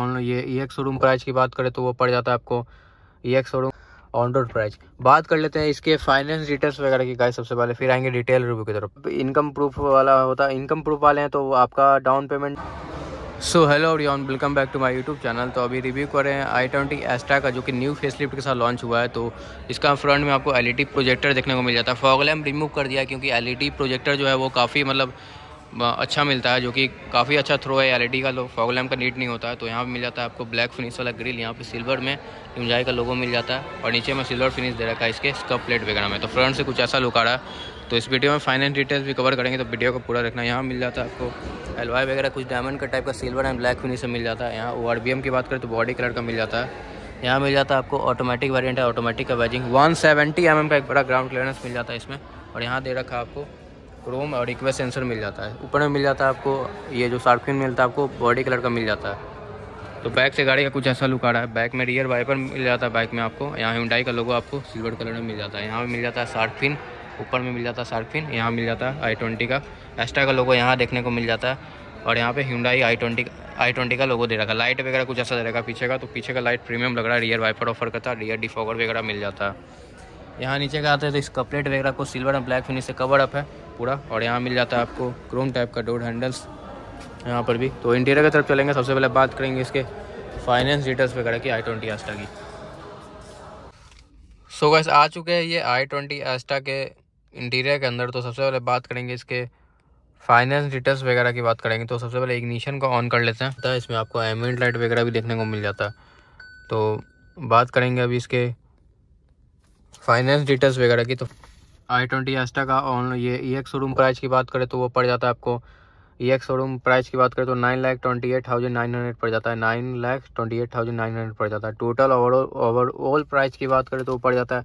on ये ई ex showroom price की बात करें तो वो पड़ जाता है आपको ई ex showroom on road price बात कर लेते हैं इसके फाइनेंस डिटेल्स वगैरह की गाइस सबसे पहले फिर आएंगे डिटेल रिव्यू की तरफ इनकम प्रूफ वाला होता है इनकम प्रूफ वाले हैं तो आपका डाउन पेमेंट सो हेलो रियन welcome back to my YouTube channel तो अभी रिव्यू कर रहे हैं आई ट्वेंटी एस्ट्रा का जो कि न्यू फेसलिफ्ट के साथ लॉन्च हुआ है तो इसका फ्रंट में आपको एलईडी प्रोजेक्टर e देखने को मिल जाता है फॉगलैम रिमूव कर दिया क्योंकि एलईडी प्रोजेक्टर e जो है वो काफ़ी मतलब अच्छा मिलता है जो कि काफ़ी अच्छा थ्रो है एल का लोग फॉग लैम्प का नीट नहीं होता है तो यहाँ पर मिल जाता है आपको ब्लैक फिनिश वाला ग्रिल यहाँ पे सिल्वर में इमजाई का लोगो मिल जाता है और नीचे में सिल्वर फिनिश दे रखा है इसके स्कप प्लेट वगैरह में तो फ्रंट से कुछ ऐसा लुक आ रहा है तो इस वीडियो में फाइनेंस डिटेल्स भी कवर करेंगे तो वीडियो को पूरा रखना यहाँ मिल जाता है आपको एलवाई वगैरह कुछ डायमंड का टाइप का सिल्वर एंड ब्लैक फिनिश से मिल जाता है यहाँ ओ की बात करें तो बॉडी कलर का मिल जाता है यहाँ मिल जाता है आपको ऑटोमेटिक वेरियंट है ऑटोमेटिक का बैजिंग वन सेवेंटी एम का एक बड़ा ग्राउंड क्लियरेंस मिल जाता है इसमें और यहाँ दे रखा है आपको क्रोम और इक्वे सेंसर मिल जाता है ऊपर में मिल जाता है आपको ये जो सार्फिन मिलता है आपको बॉडी कलर का मिल जाता है तो बैक से गाड़ी का कुछ ऐसा लुक आ रहा है बैक में रियर वाइपर मिल जाता है बाइक में आपको यहाँ हिंडाई का लोगो आपको सिल्वर कलर में मिल जाता है यहाँ पर मिल जाता है सार्फिन ऊपर में मिल जाता है शार्पिन यहाँ मिल जाता है आई ट्वेंटी का एक्स्ट्रा का लोगो यहाँ देखने को मिल जाता है और यहाँ पे Hyundai i twenty i twenty का लोगो दे रखा है लाइट वगैरह कुछ ऐसा दे रखा पीछे का तो पीछे का लाइट प्रीमियम लग रहा है रियर वाइपर ऑफर करता है रियर डिफॉगर वगैरह मिल जाता है यहाँ नीचे का आते है तो इस कपलेट वगैरह को सिल्वर एंड ब्लैक फिनिश से कवर अप है पूरा और यहाँ मिल जाता है आपको क्रोम टाइप का डोर हैंडल्स यहाँ पर भी तो इंटीरियर की तरफ चलेंगे सबसे पहले बात करेंगे इसके फाइनेंस डिटेल्स वगैरह की आई ट्वेंटी आस्टा की सो so गैस आ चुके हैं ये आई ट्वेंटी एस्टा के इंटीरियर के अंदर तो सबसे पहले बात करेंगे इसके फाइनेंस डिटेल्स वगैरह की बात करेंगे तो सबसे पहले इग्निशन को ऑन कर लेते हैं तो इसमें आपको एमेंट लाइट वगैरह भी देखने को मिल जाता है तो बात करेंगे अभी इसके फाइनेंस डिटेल्स वगैरह की तो आई ट्वेंटी एस्टा का ऑन ये ई एक्स शोरूम प्राइस की बात करें तो वो पड़ जाता है आपको ई एक्स शोरूम प्राइस की बात करें तो nine lakh twenty eight thousand nine hundred पड़ जाता है nine lakh twenty eight thousand nine hundred पड़ जाता है टोटल ओवरऑल ओवरऑल प्राइस की बात करें तो वो पड़ जाता है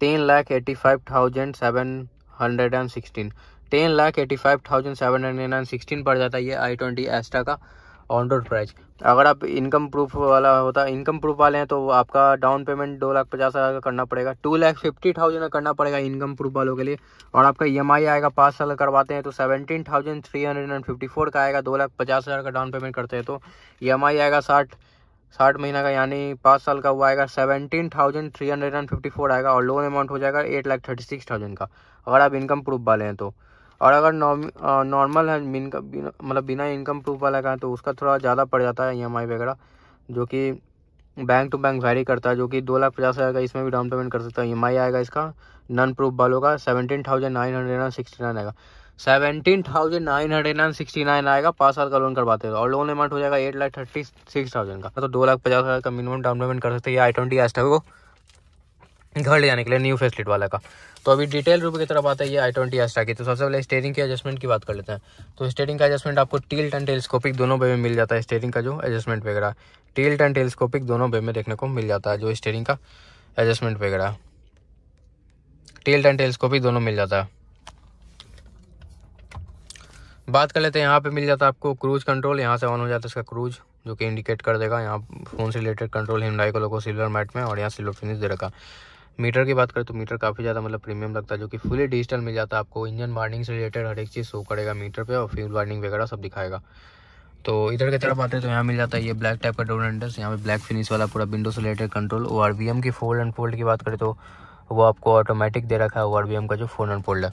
ten lakh eighty five thousand seven hundred and sixteen ten lakh eighty five thousand seven hundred and sixteen पड़ जाता है ये आई ट्वेंटी एस्टा का ऑन रोड प्राइस अगर आप इनकम प्रूफ वाला होता है इनकम प्रूफ वाले हैं तो आपका डाउन पेमेंट दो लाख पचास हज़ार का करना पड़ेगा टू लाख फिफ्टी थाउजेंड का करना पड़ेगा इनकम प्रूफ वालों के लिए और आपका ई एम आई आएगा पाँच साल का करवाते हैं तो seventeen thousand three hundred and fifty four का आएगा दो लाख पचास हज़ार का डाउन पेमेंट करते हैं तो ई एम आई आएगा साठ साठ महीना का यानी पाँच साल का वो आएगा seventeen thousand three hundred and fifty four आएगा और लोन अमाउंट हो जाएगा eight lakh thirty six thousand का अगर आप इनकम प्रूफ वाले हैं तो और अगर नॉर्मल है मतलब बिना इनकम प्रूफ वाला का है तो उसका थोड़ा ज़्यादा पड़ जाता है ई e वगैरह जो कि बैंक टू बैंक वेरी करता है जो कि दो लाख पचास हज़ार का इसमें भी डाउन पेमेंट कर सकता है ई e आएगा इसका नॉन प्रूफ वालों का seventeen thousand nine hundred and sixty nine आएगा seventeen thousand nine hundred and sixty nine आएगा पाँच साल का लोन करवाते हैं और लोन अमाउंट हो जाएगा eight lakh thirty six thousand का तो दो लाख पचास हज़ार का मिनिमम डाउन पेमेंट कर सकते हैं या आई ट्वेंटी एस को घर ले जाने के लिए न्यू फेसलिट वाला का तो अभी डिटेल रूप की तरफ आता है ये आई ट्वेंटी एस्ट्रा की तो सबसे पहले स्टेयरिंग के एडजस्टमेंट की बात कर लेते हैं तो स्टेयरिंग का एडजस्टमेंट आपको टील्ट एंड टेलीस्कोपिक दोनों वे में मिल जाता है स्टेरिंग का जो एडजस्टमेंट वगैरह टील्ट एंड टेलीस्कोपिक दोनों वे में देखने को मिल जाता है जो स्टेरिंग का एडजस्टमेंट वगैरह टील्ट एंड टेलीस्कोपिक दोनों मिल जाता है बात कर लेते हैं यहाँ पर मिल जाता है आपको क्रूज कंट्रोल यहाँ से ऑन हो जाता है इसका क्रूज जो कि इंडिकेट कर देगा यहाँ फोन से रिलेटेड कंट्रोल हिमडाई को लोगों सिल्वर मैट में और यहाँ सिल्वर फिनिश दे रखा मीटर की बात करें तो मीटर काफ़ी ज़्यादा मतलब प्रीमियम लगता है जो कि फुली डिजिटल मिल जाता है आपको इंजन वार्निंग से रिलेटेड हर एक चीज़ शो करेगा मीटर पे और फ्यूल वार्निंग वगैरह सब दिखाएगा तो इधर की तरफ आते हैं तो यहाँ मिल जाता है ये ब्लैक टाइप का डोर एंडर्स यहाँ पे ब्लैक फिनिश वाला पूरा विंडो से related control O R M की फोल्ड एंड फोल्ड की बात करें तो वो आपको ऑटोमेटिक दे रखा है ओ आर एम का जो फोल्ड एंड फोल्ड है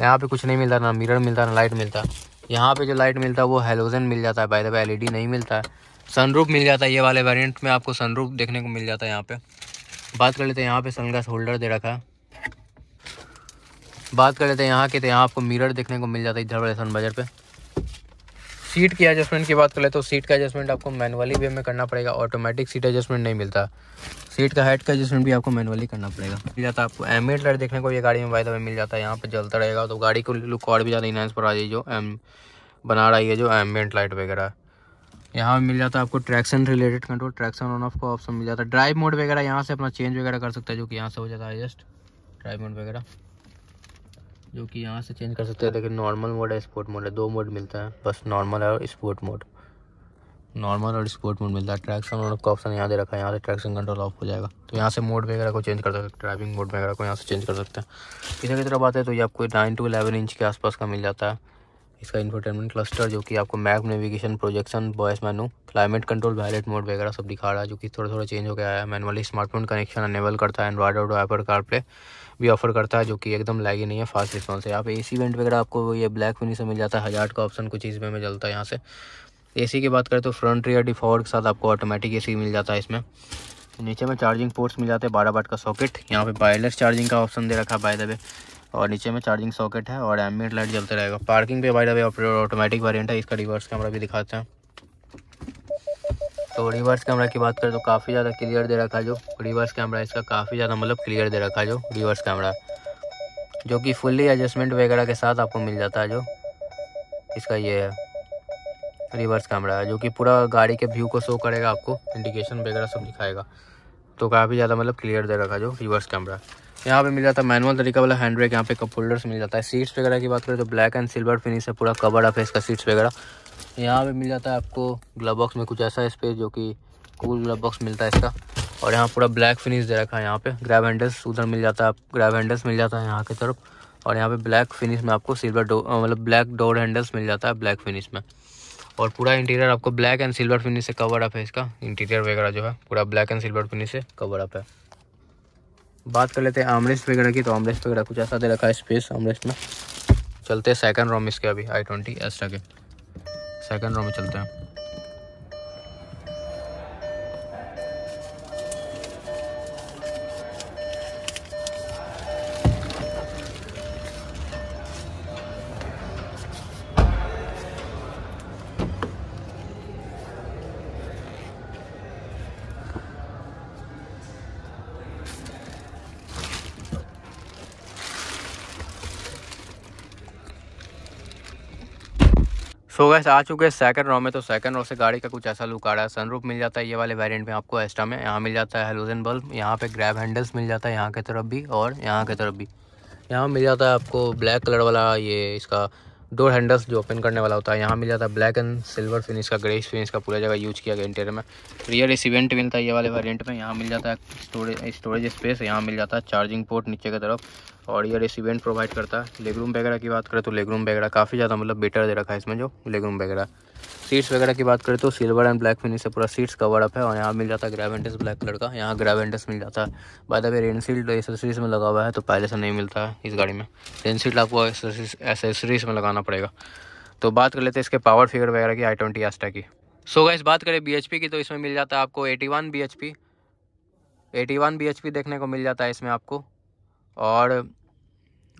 यहाँ पे कुछ नहीं मिलता ना मीटर मिलता ना लाइट मिलता यहाँ पर जो लाइट मिलता है वो हेलोजन मिल जाता है बाई द वे एलईडी नहीं मिलता है सनरूफ मिल जाता है ये वाले वेरियंट में आपको सनरूफ देखने को मिल जाता है यहाँ पर बात कर लेते हैं यहाँ पे सनग्लास होल्डर दे रखा है बात कर लेते हैं यहाँ के तो यहाँ आपको मिरर देखने को मिल जाता है इधर वाले सन बजर पर सीट की एडजस्टमेंट की बात कर ले तो सीट का एडजस्टमेंट आपको मैनुअली वे में करना पड़ेगा ऑटोमेटिक सीट एडजस्टमेंट नहीं मिलता सीट का हाइट का एडजस्टमेंट भी आपको मैनुअली करना पड़ेगा मिल जाता आपको एम लाइट देखने को ये गाड़ी में वायदा में मिल जाता है यहाँ पर जलता रहेगा तो गाड़ी को लुक और भी ज़्यादा इनहेंस पर आ जाइए जो एम बना रही है जो एम लाइट वगैरह यहाँ मिल जाता है आपको traction related control traction on off का ऑप्शन मिल जाता है ड्राइव मोड वगैरह यहाँ से अपना चेंज वगैरह कर सकते हैं जो कि यहाँ से हो जाता है जस्ट ड्राइव मोड वगैरह जो कि यहाँ से चेंज कर सकते हैं लेकिन नॉर्मल मोड है स्पोर्ट मोड है दो मोड मिलता है बस नॉर्मल और स्पोर्ट मोड नॉर्मल और स्पोर्ट मोड मिलता है ट्रैक्शन ऑन ऑफ का ऑप्शन यहाँ दे रखा है यहाँ से ट्रैक्शन कंट्रोल ऑफ हो जाएगा तो यहाँ से मोड वगैरह को चेंज कर सकते हैं ड्राइविंग मोड वगैरह को यहाँ से चेंज कर सकते हैं इधर की तरफ आते हैं तो ये आपको नाइन टू इलेवन इंच के आसपास का मिल जाता है इसका इन्फोटेनमेंट क्लस्टर जो कि आपको map navigation projection voice menu climate control valet mode वगैरह सब दिखा रहा है जो कि थोड़ा थोड़ा चेंज हो गया है मैनुअली स्मार्टफोन कनेक्शन अनेबल करता है एंड्रॉड और एपर कार प्ले भी ऑफर करता है जो कि एकदम लैगी नहीं है फास्ट रिस्पॉन्स है आप ए सी वेंट वगैरह आपको ये ब्लैक फिनी से मिल जाता है हजार का ऑप्शन कुछ इसमें में चलता है यहाँ से ए सी की बात करें तो फ्रंट रियर डिफॉल्ट के साथ आपको ऑटोमेटिक ए सी मिल जाता है इसमें नीचे में चार्जिंग पोर्ट्स मिल जाते हैं बारह बाट का सॉकेट यहाँ पे वायरलेस चार्जिंग का ऑप्शन दे रखा है बाय द वे और नीचे में चार्जिंग सॉकेट है और एमबीट लाइट जलता रहेगा पार्किंग पे बाई अभी ऑटोमेटिक वेरियंट है इसका रिवर्स कैमरा भी दिखाते हैं तो रिवर्स कैमरा की बात करें तो काफ़ी ज़्यादा क्लियर दे रखा जो रिवर्स कैमरा इसका काफ़ी ज़्यादा मतलब क्लियर दे रखा जो रिवर्स कैमरा जो कि फुल्ली एडजस्टमेंट वगैरह के साथ आपको मिल जाता है जो इसका ये है रिवर्स कैमरा है जो कि पूरा गाड़ी के व्यू को शो करेगा आपको इंडिकेशन वगैरह सब दिखाएगा तो काफ़ी ज़्यादा मतलब क्लियर दे रखा जो रिवर्स कैमरा यहाँ पे मिल जाता है मैनुअल तरीका वाला हैंड ब्रेक यहाँ पे कप होल्डर्स मिल जाता है सीट्स वगैरह की बात करें तो ब्लैक एंड सिल्वर फिनिश है पूरा कवर अप है इसका सीट्स वगैरह यहाँ पे मिल जाता है आपको ग्लव बॉक्स में कुछ ऐसा स्पेस जो कि कूल ग्लव बॉक्स मिलता है इसका और यहाँ पूरा ब्लैक फिनिश दे रखा है यहाँ पे ग्रैब हैंडल्स उधर मिल जाता है ग्रैब हैंडल्स मिल जाता है यहाँ की तरफ और यहाँ पे ब्लैक फिनिश में आपको सिल्वर डो मतलब ब्लैक डोर हैंडल्स मिल जाता है ब्लैक फिनिश में और पूरा इंटीरियर आपको ब्लैक एंड सिल्वर फिनिश से कवर अप है इसका इंटीरियर वगैरह जो है पूरा ब्लैक एंड सिल्वर फिनिश से कवर अप है बात कर लेते हैं आमरेस्ट वगैरह की तो आमरेस्ट वगैरह कुछ ऐसा दे रखा है स्पेस आमरेस्ट में चलते हैं सेकंड रोम इसके अभी आई ट्वेंटी एस्ट्रा के सेकंड रोम में चलते हैं सो वैसे गैस आ चुके हैं सेकंड रो में तो सेकंड रॉ से गाड़ी का कुछ ऐसा लुक आ रहा है सनरूफ मिल जाता है ये वाले वेरिएंट में आपको एस्टा में यहाँ मिल जाता है हेलोजन बल्ब यहाँ पे ग्रैब हैंडल्स मिल जाता है यहाँ की तरफ भी और यहाँ की तरफ भी यहाँ मिल जाता है आपको ब्लैक कलर वाला ये इसका डोर हैंडल्स जो ओपन करने वाला होता है यहाँ मिल जाता है ब्लैक एंड सिल्वर फिनिश का ग्रेस फिनिश का पूरा जगह यूज किया गया इंटीरियर में रियर इवेंट मिलता है ये वाले वेरियंट में यहाँ मिल जाता है स्टोरेज स्टोरेज स्पेस यहाँ मिल जाता है चार्जिंग पोर्ट नीचे की तरफ और ये रेसिवेंट प्रोवाइड करता है लेग रूम वगैरह की बात करें तो लेग रूम वगैरह काफ़ी ज़्यादा मतलब बेटर दे रखा है इसमें जो लेग रूम वगैरह सीट्स वगैरह की बात करें तो सिल्वर एंड ब्लैक फिनिश से पूरा सीट्स कवर अप है और यहाँ मिल जाता है ग्रेवेंटस ब्लैक कलर का यहाँ ग्रेवेंटस मिल जाता है by the way rain shield accessories में लगा हुआ है तो पहले से नहीं मिलता है इस गाड़ी में रेनसील्ड आपको एसेसरीज में लगाना पड़ेगा तो बात कर लेते हैं इसके पावर फिगर वगैरह की आई ट्वेंटी एस्टा की सो गाइस बात करें बी की तो इसमें मिल जाता है आपको eighty one B eighty one B देखने को मिल जाता है इसमें आपको और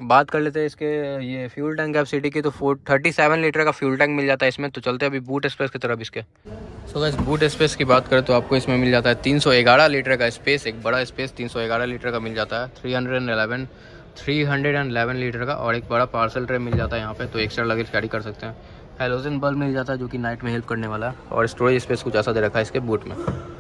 बात कर लेते हैं इसके ये फ्यूल टैंक है सिटी की तो फोर थर्टी सेवन लीटर का फ्यूल टैंक मिल जाता है इसमें तो चलते हैं अभी बूट स्पेस की तरफ इसके सो so इस बूट स्पेस की बात करें तो आपको इसमें मिल जाता है तीन सौ ग्यारह लीटर का स्पेस एक बड़ा स्पेस तीन सौ ग्यारह लीटर का मिल जाता है three hundred and eleven three hundred and eleven litre का और एक बड़ा पार्सल ट्रे मिल जाता है यहाँ पे तो एक्स्ट्रा लगेज कैरी कर सकते हैं हेलोजन बल्ब मिल जाता है जो कि नाइट में हेल्प करने वाला है और स्टोरेज स्पेस कुछ ऐसा दे रखा है इसके बूट में